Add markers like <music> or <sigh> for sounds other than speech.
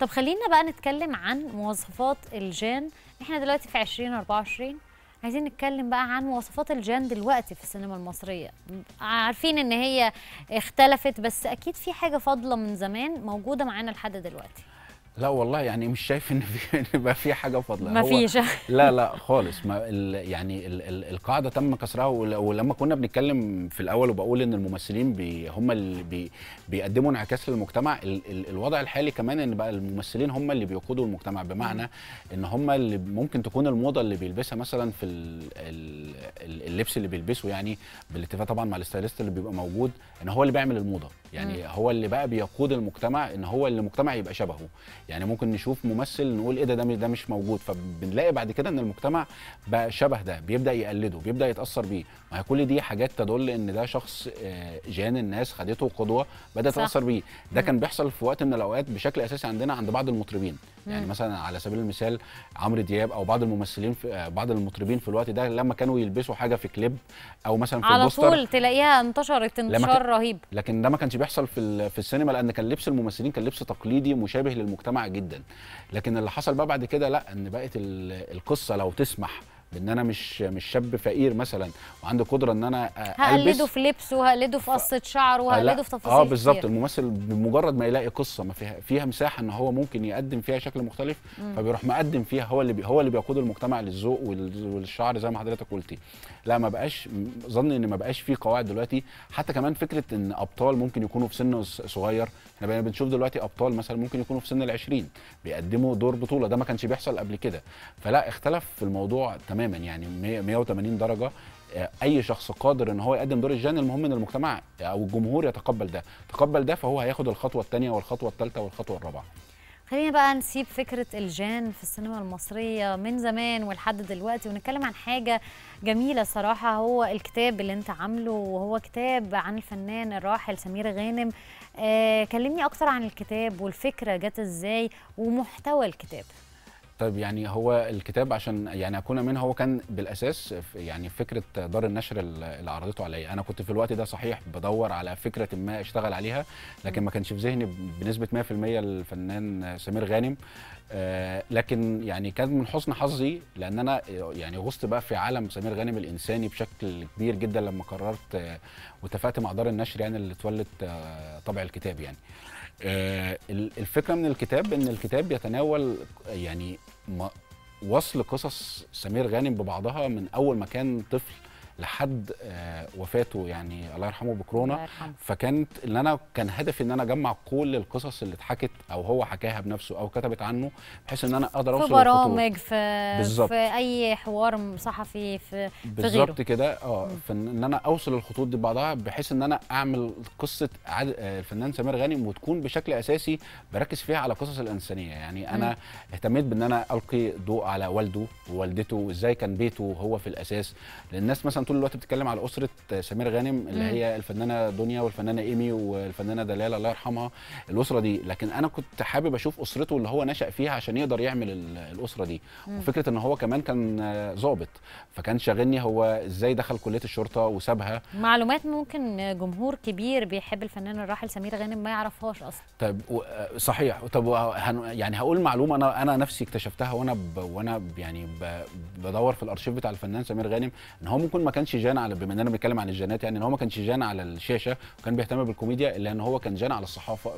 طب خلينا بقى نتكلم عن مواصفات الجان احنا دلوقتي في 2024 عايزين نتكلم بقى عن مواصفات الجان دلوقتي في السينما المصريه عارفين ان هي اختلفت بس اكيد في حاجه فاضله من زمان موجوده معانا لحد دلوقتي لا والله يعني مش شايف ان <laughs> يبقى في حاجه فاضله ما فيش <laughs> لا لا خالص ما ال يعني ال ال القاعده تم كسرها ولما كنا بنتكلم في الاول وبقول ان الممثلين بي هم اللي بي بيقدموا انعكاس للمجتمع ال ال الوضع الحالي كمان ان بقى الممثلين هم اللي بيقودوا المجتمع بمعنى ان هم اللي ممكن تكون الموضه اللي بيلبسها مثلا في ال ال اللبس اللي بيلبسه يعني بالاتفاق طبعا مع الستايلست اللي بيبقى موجود ان هو اللي بيعمل الموضه يعني م. هو اللي بقى بيقود المجتمع ان هو اللي المجتمع يبقى شبهه يعني ممكن نشوف ممثل نقول ايه ده ده ده مش موجود فبنلاقي بعد كده ان المجتمع بقى شبه ده بيبدا يقلده بيبدا يتاثر بيه ما هي كل دي حاجات تدل ان ده شخص آه، جان الناس خدته قدوه بدات تتاثر بيه ده م. كان بيحصل في وقت من الاوقات بشكل اساسي عندنا عند بعض المطربين يعني مثلا على سبيل المثال عمرو دياب او بعض الممثلين في آه، بعض المطربين في الوقت ده لما كانوا يلبسوا حاجه في كليب او مثلا في على طول تلاقيها انتشرت انتشار رهيب لكن ده ما كانش بيحصل في في السينما لان كان لبس الممثلين كان لبس تقليدي مشابه للمجتمع جدا لكن اللي حصل بقى بعد كده لا ان بقت القصه لو تسمح بان انا مش مش شاب فقير مثلا وعندي قدره ان انا هقلده في لبسه وهقلده في قصه شعره وهقلده في آه، تفاصيل اه بالظبط الممثل بمجرد ما يلاقي قصه ما فيها فيها مساحه ان هو ممكن يقدم فيها شكل مختلف مم. فبيروح مقدم فيها هو اللي بي هو اللي بيقود المجتمع للذوق والشعر زي ما حضرتك قلتي لا ما بقاش ظني ان ما بقاش في قواعد دلوقتي حتى كمان فكره ان ابطال ممكن يكونوا في سن صغير احنا بقينا بنشوف دلوقتي ابطال مثلا ممكن يكونوا في سن ال 20 بيقدموا دور بطوله ده ما كانش بيحصل قبل كده فلا اختلف في الموضوع تماما تماما يعني 180 درجه آه، اي شخص قادر ان هو يقدم دور الجان المهم ان المجتمع آه، او الجمهور يتقبل ده تقبل ده فهو هياخد الخطوه الثانيه والخطوه الثالثه والخطوه الرابعه خلينا بقى نسيب فكرة الجان في السينما المصرية من زمان ولحد دلوقتي ونتكلم عن حاجة جميلة صراحة هو الكتاب اللي انت عامله وهو كتاب عن الفنان الراحل سمير غانم آه كلمني أكتر عن الكتاب والفكرة جت ازاي ومحتوى الكتاب طيب يعني هو الكتاب عشان يعني اكون منها هو كان بالاساس يعني فكره دار النشر اللي عرضته عليا انا كنت في الوقت ده صحيح بدور على فكره ما اشتغل عليها لكن ما كانش في ذهني بنسبه 100% الفنان سمير غانم آه، لكن يعني كان من حسن حظي لان انا يعني غصت بقى في عالم سمير غانم الانساني بشكل كبير جدا لما قررت آه، واتفقت مع دار النشر يعني اللي تولت آه، طبع الكتاب يعني آه، الفكره من الكتاب ان الكتاب يتناول يعني وصل قصص سمير غانم ببعضها من اول ما كان طفل لحد آه، وفاته يعني الله يرحمه بكورونا فكانت ان انا كان هدفي ان انا اجمع كل القصص اللي اتحكت او هو حكاها بنفسه او كتبت عنه بحيث ان انا اقدر اوصل في برامج في في اي حوار صحفي في بالظبط كده اه فان انا اوصل الخطوط دي ببعضها بحيث ان انا اعمل قصه عد... آه، الفنان سمير غانم وتكون بشكل اساسي بركز فيها على قصص الانسانيه يعني انا م. اهتميت بان انا القي ضوء على والده ووالدته وازاي كان بيته هو في الاساس لان الناس مثلا طول الوقت بتتكلم على اسره سمير غانم اللي هي الفنانه دنيا والفنانه ايمي والفنانه دلال الله يرحمها الاسره دي لكن انا كنت حابب اشوف اسرته اللي هو نشا فيها عشان يقدر يعمل الاسره دي مم. وفكره ان هو كمان كان ظابط فكان شاغلني هو ازاي دخل كليه الشرطه وسابها معلومات ممكن جمهور كبير بيحب الفنان الراحل سمير غانم ما يعرفهاش اصلا طب صحيح طب آه، يعني هقول معلومه انا انا نفسي اكتشفتها وانا وانا يعني بدور في الارشيف بتاع الفنان سمير غانم ان هو ممكن ما كانش جان على بما اننا بتكلم عن الجينات يعني ان هو ما كانش جان على الشاشه وكان بيهتم بالكوميديا الا ان هو كان جان على الصحافه